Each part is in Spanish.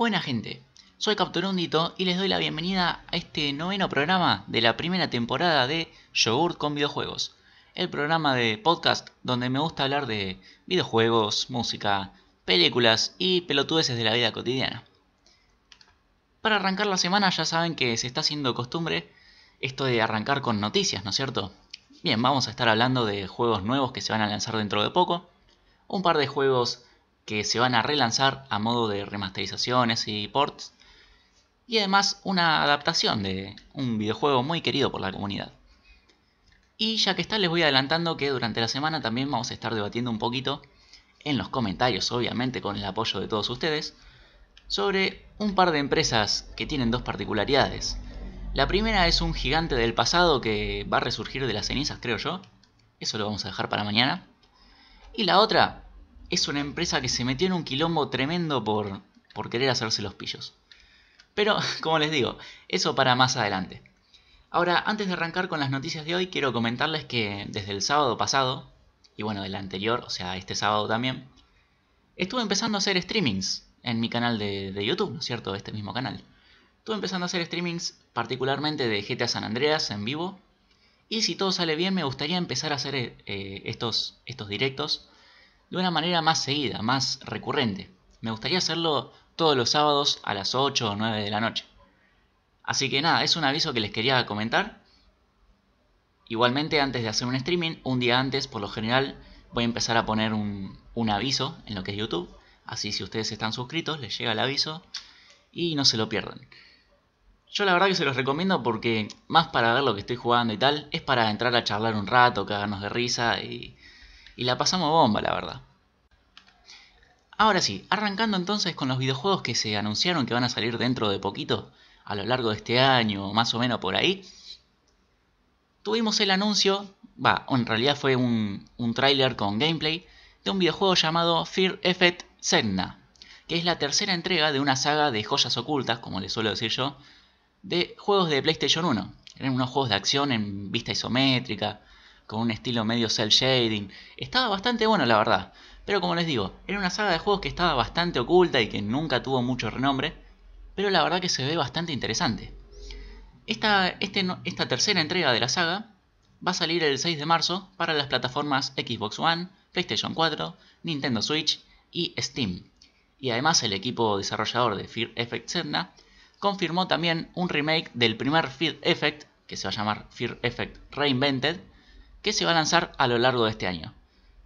Buena gente, soy Capturundito y les doy la bienvenida a este noveno programa de la primera temporada de Yogurt con videojuegos, el programa de podcast donde me gusta hablar de videojuegos, música, películas y pelotudeces de la vida cotidiana. Para arrancar la semana ya saben que se está haciendo costumbre esto de arrancar con noticias, ¿no es cierto? Bien, vamos a estar hablando de juegos nuevos que se van a lanzar dentro de poco, un par de juegos que se van a relanzar a modo de remasterizaciones y ports, y además una adaptación de un videojuego muy querido por la comunidad. Y ya que está, les voy adelantando que durante la semana también vamos a estar debatiendo un poquito, en los comentarios obviamente con el apoyo de todos ustedes, sobre un par de empresas que tienen dos particularidades. La primera es un gigante del pasado que va a resurgir de las cenizas, creo yo. Eso lo vamos a dejar para mañana. Y la otra es una empresa que se metió en un quilombo tremendo por, por querer hacerse los pillos. Pero, como les digo, eso para más adelante. Ahora, antes de arrancar con las noticias de hoy, quiero comentarles que desde el sábado pasado, y bueno, del anterior, o sea, este sábado también, estuve empezando a hacer streamings en mi canal de, YouTube, ¿no es cierto? Este mismo canal. Estuve empezando a hacer streamings particularmente de GTA San Andreas en vivo. Y si todo sale bien, me gustaría empezar a hacer eh, estos, estos directos de una manera más seguida, más recurrente. Me gustaría hacerlo todos los sábados a las 8 o 9 de la noche. Así que nada, es un aviso que les quería comentar. Igualmente antes de hacer un streaming, un día antes por lo general voy a empezar a poner un, aviso en lo que es YouTube. Así si ustedes están suscritos les llega el aviso y no se lo pierdan. Yo la verdad que se los recomiendo porque más para ver lo que estoy jugando y tal, es para entrar a charlar un rato, cagarnos de risa y, y la pasamos bomba, la verdad. Ahora sí, arrancando entonces con los videojuegos que se anunciaron que van a salir dentro de poquito, a lo largo de este año, más o menos por ahí. Tuvimos el anuncio, va, en realidad fue un, trailer tráiler con gameplay, de un videojuego llamado Fear Effect Sedna, que es la tercera entrega de una saga de joyas ocultas, como les suelo decir yo, de juegos de PlayStation 1. Eran unos juegos de acción en vista isométrica, con un estilo medio cel shading. Estaba bastante bueno, la verdad. Pero como les digo, era una saga de juegos que estaba bastante oculta y que nunca tuvo mucho renombre, pero la verdad que se ve bastante interesante. Esta, este tercera entrega de la saga va a salir el 6 de marzo para las plataformas Xbox One, PlayStation 4, Nintendo Switch y Steam. Y además el equipo desarrollador de Fear Effect Serna confirmó también un remake del primer Fear Effect, que se va a llamar Fear Effect Reinvented, que se va a lanzar a lo largo de este año.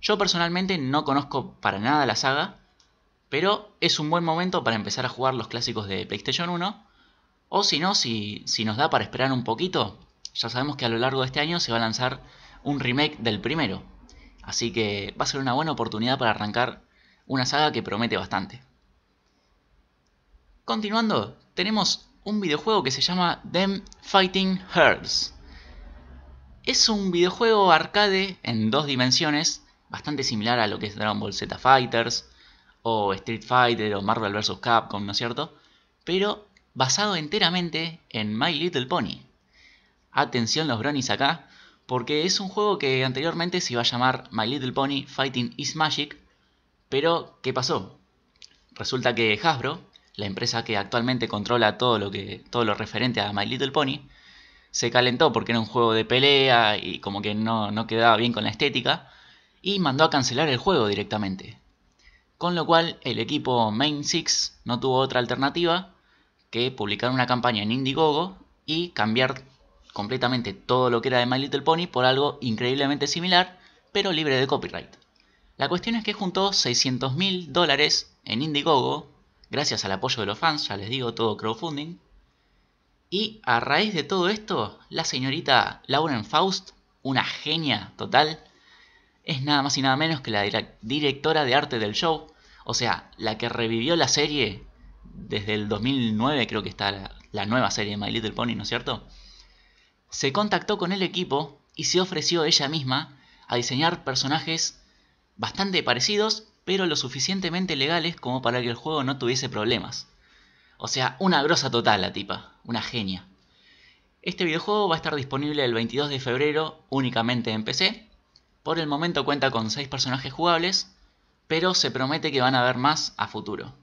Yo personalmente no conozco para nada la saga, pero es un buen momento para empezar a jugar los clásicos de PlayStation 1, o si no, si, nos da para esperar un poquito, ya sabemos que a lo largo de este año se va a lanzar un remake del primero, así que va a ser una buena oportunidad para arrancar una saga que promete bastante. Continuando, tenemos un videojuego que se llama Them Fighting Herds. Es un videojuego arcade en dos dimensiones, bastante similar a lo que es Dragon Ball Z Fighters, o Street Fighter, o Marvel vs. Capcom, ¿no es cierto? Pero basado enteramente en My Little Pony. Atención los bronies acá, porque es un juego que anteriormente se iba a llamar My Little Pony Fighting is Magic, pero ¿qué pasó? Resulta que Hasbro, la empresa que actualmente controla todo lo, que, todo lo referente a My Little Pony, se calentó porque era un juego de pelea y como que no, no quedaba bien con la estética, y mandó a cancelar el juego directamente. Con lo cual el equipo Main Six no tuvo otra alternativa que publicar una campaña en Indiegogo y cambiar completamente todo lo que era de My Little Pony por algo increíblemente similar, pero libre de copyright. La cuestión es que juntó 600 mil dólares en Indiegogo, gracias al apoyo de los fans, ya les digo, todo crowdfunding, y a raíz de todo esto, la señorita Lauren Faust, una genia total, es nada más y nada menos que la directora de arte del show, o sea, la que revivió la serie desde el 2009, creo que está la, nueva serie de My Little Pony, ¿no es cierto? Se contactó con el equipo y se ofreció ella misma a diseñar personajes bastante parecidos, pero lo suficientemente legales como para que el juego no tuviese problemas. O sea, una grosa total la tipa, una genia. Este videojuego va a estar disponible el 22 de febrero únicamente en PC. Por el momento cuenta con 6 personajes jugables, pero se promete que van a haber más a futuro.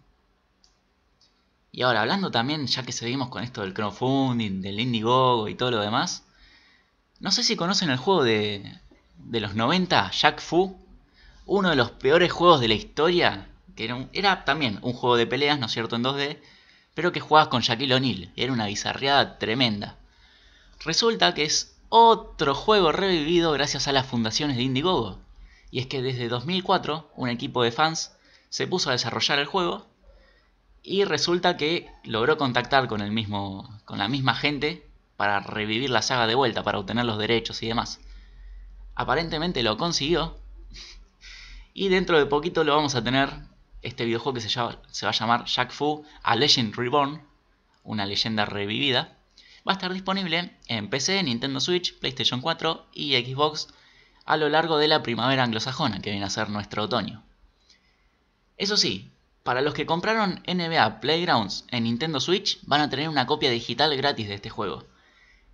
Y ahora, hablando también, ya que seguimos con esto del crowdfunding, del Indiegogo y todo lo demás, no sé si conocen el juego de, de los 90, Jack Fu, uno de los peores juegos de la historia, que era, era también un juego de peleas, ¿no es cierto?, en 2D, pero que jugabas con Shaquille O'Neal. Era una bizarreada tremenda. Resulta que es otro juego revivido gracias a las fundaciones de Indiegogo. Y es que desde 2004 un equipo de fans se puso a desarrollar el juego y resulta que logró contactar con, el mismo, con la misma gente para revivir la saga de vuelta, para obtener los derechos y demás. Aparentemente lo consiguió y dentro de poquito lo vamos a tener este videojuego que se, va a llamar Jack Fu A Legend Reborn, una leyenda revivida, va a estar disponible en PC, Nintendo Switch, PlayStation 4 y Xbox a lo largo de la primavera anglosajona, que viene a ser nuestro otoño. Eso sí, para los que compraron NBA Playgrounds en Nintendo Switch van a tener una copia digital gratis de este juego.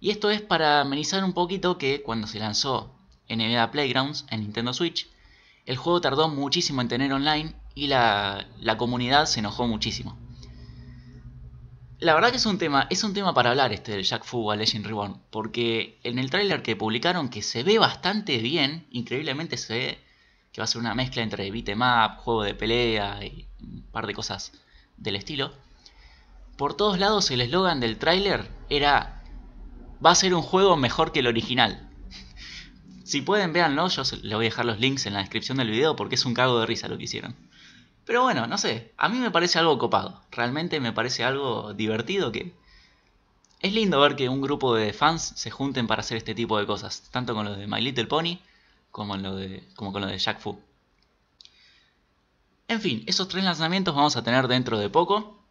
Y esto es para amenizar un poquito que cuando se lanzó NBA Playgrounds en Nintendo Switch, el juego tardó muchísimo en tener online y la, comunidad se enojó muchísimo. La verdad que es un tema, es un tema para hablar este del Jack Fu a Legend Reborn, porque en el tráiler que publicaron que se ve bastante bien, increíblemente se ve que va a ser una mezcla entre BeatMap, juego de pelea y un par de cosas del estilo. Por todos lados el eslogan del tráiler era va a ser un juego mejor que el original. si pueden véanlo, yo les voy a dejar los links en la descripción del video porque es un cago de risa lo que hicieron. Pero bueno, no sé, a mí me parece algo copado. Realmente me parece algo divertido que... Es lindo ver que un grupo de fans se junten para hacer este tipo de cosas, tanto con los de My Little Pony como, lo de, como con los de Jack Fu. En fin, esos tres lanzamientos vamos a tener dentro de poco,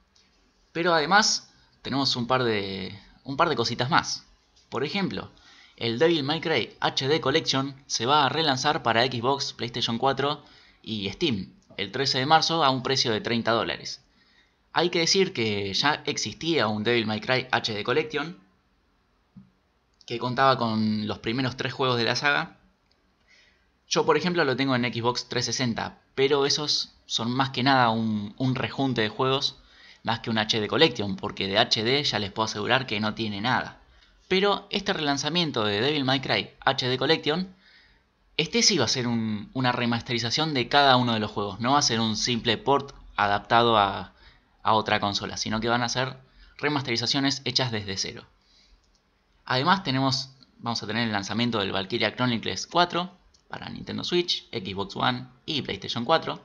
pero además tenemos un par de, un par de cositas más. Por ejemplo, el Devil May Cry HD Collection se va a relanzar para Xbox, PlayStation 4 y Steam el 13 de marzo a un precio de 30 dólares. Hay que decir que ya existía un Devil May Cry HD Collection, que contaba con los primeros tres juegos de la saga. Yo, por ejemplo, lo tengo en Xbox 360, pero esos son más que nada un, rejunte de juegos, más que un HD Collection, porque de HD ya les puedo asegurar que no tiene nada. Pero este relanzamiento de Devil May Cry HD Collection este sí va a ser una remasterización de cada uno de los juegos, no va a ser un simple port adaptado a, otra consola, sino que van a ser remasterizaciones hechas desde cero. Además tenemos, vamos a tener el lanzamiento del Valkyria Chronicles 4 para Nintendo Switch, Xbox One y PlayStation 4.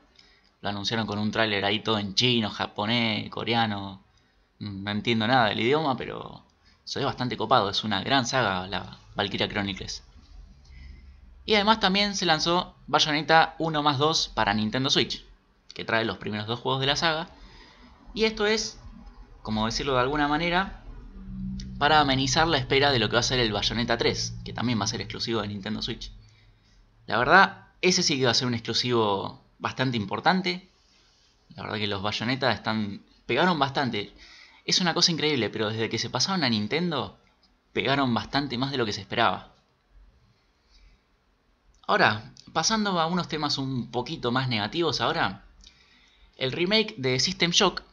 Lo anunciaron con un tráiler ahí todo en chino, japonés, coreano. Mm, no entiendo nada del idioma, pero se ve bastante copado. Es una gran saga la Valkyria Chronicles. Y además también se lanzó Bayonetta 1 más 2 para Nintendo Switch, que trae los primeros dos juegos de la saga. Y esto es, como decirlo de alguna manera, para amenizar la espera de lo que va a ser el Bayonetta 3, que también va a ser exclusivo de Nintendo Switch. La verdad, ese sí que va a ser un exclusivo bastante importante. La verdad que los Bayonetta están pegaron bastante. Es una cosa increíble, pero desde que se pasaron a Nintendo, pegaron bastante más de lo que se esperaba. Ahora, pasando a unos temas un poquito más negativos ahora. El remake de System Shock,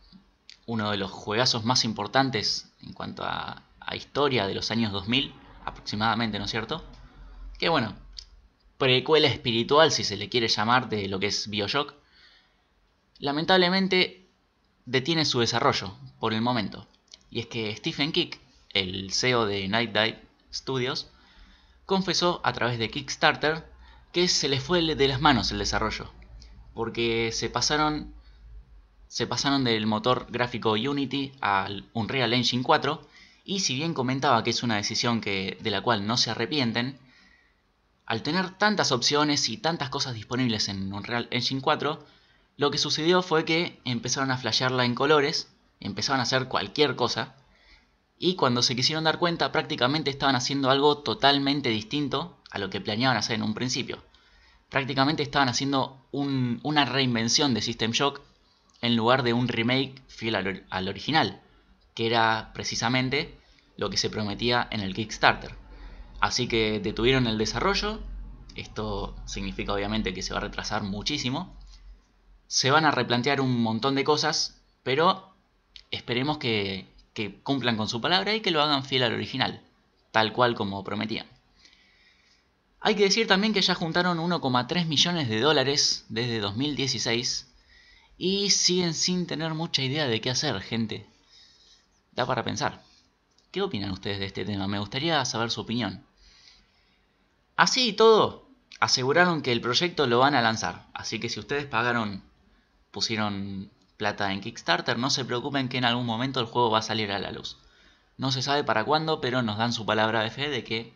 uno de los juegazos más importantes en cuanto a, historia de los años 2000 aproximadamente, ¿no es cierto? Que bueno, precuela espiritual, si se le quiere llamar, de lo que es Bioshock, lamentablemente detiene su desarrollo por el momento. Y es que Stephen Kick, el CEO de Night Dive Studios, confesó a través de Kickstarter se les fue de las manos el desarrollo, porque se pasaron, se pasaron del motor gráfico Unity al Unreal Engine 4, y si bien comentaba que es una decisión que, de la cual no se arrepienten, al tener tantas opciones y tantas cosas disponibles en Unreal Engine 4, lo que sucedió fue que empezaron a flashearla en colores, empezaron a hacer cualquier cosa, y cuando se quisieron dar cuenta prácticamente estaban haciendo algo totalmente distinto a lo que planeaban hacer en un principio prácticamente estaban haciendo una reinvención de System Shock en lugar de un remake fiel al, original, que era precisamente lo que se prometía en el Kickstarter. Así que detuvieron el desarrollo, esto significa obviamente que se va a retrasar muchísimo, se van a replantear un montón de cosas, pero esperemos que cumplan con su palabra y que lo hagan fiel al original, tal cual como prometían. Hay que decir también que ya juntaron 1,3 millones de dólares desde 2016 y siguen sin tener mucha idea de qué hacer, gente. Da para pensar. ¿Qué opinan ustedes de este tema? Me gustaría saber su opinión. Así y todo, aseguraron que el proyecto lo van a lanzar. Así que si ustedes pagaron, pusieron plata en Kickstarter, no se preocupen que en algún momento el juego va a salir a la luz. No se sabe para cuándo, pero nos dan su palabra de fe de que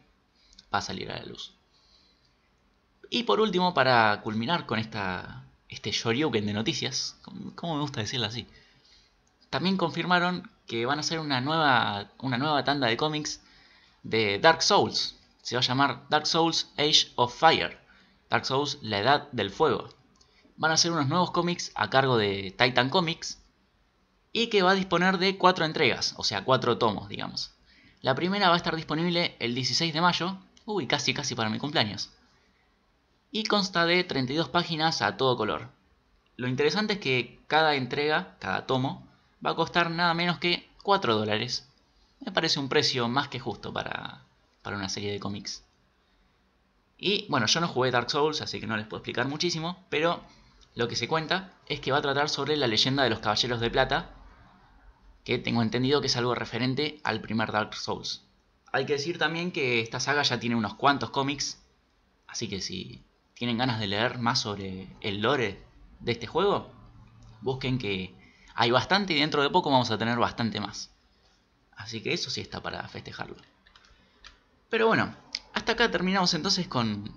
va a salir a la luz. Y por último, para culminar con esta, este shoryuken de noticias, ¿cómo me gusta decirlo así? También confirmaron que van a hacer una nueva, una nueva tanda de cómics de Dark Souls. Se va a llamar Dark Souls Age of Fire. Dark Souls, la edad del fuego. Van a ser unos nuevos cómics a cargo de Titan Comics y que va a disponer de cuatro entregas, o sea, cuatro tomos, digamos. La primera va a estar disponible el 16 de mayo, uy, casi casi para mi cumpleaños y consta de 32 páginas a todo color. Lo interesante es que cada entrega, cada tomo, va a costar nada menos que 4 dólares. Me parece un precio más que justo para, una serie de cómics. Y bueno, yo no jugué Dark Souls, así que no les puedo explicar muchísimo, pero lo que se cuenta es que va a tratar sobre la leyenda de los Caballeros de Plata, que tengo entendido que es algo referente al primer Dark Souls. Hay que decir también que esta saga ya tiene unos cuantos cómics, así que si tienen ganas de leer más sobre el lore de este juego, busquen que hay bastante y dentro de poco vamos a tener bastante más. Así que eso sí está para festejarlo. Pero bueno, hasta acá terminamos entonces con,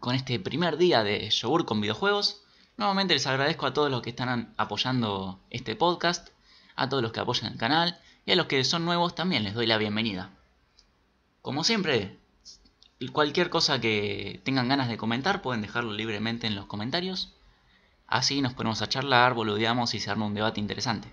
con este primer día de Yogur con videojuegos. Nuevamente les agradezco a todos los que están apoyando este podcast, a todos los que apoyan el canal y a los que son nuevos también les doy la bienvenida. Como siempre, cualquier cosa que tengan ganas de comentar pueden dejarlo libremente en los comentarios. Así nos ponemos a charlar, boludeamos y se arma un debate interesante.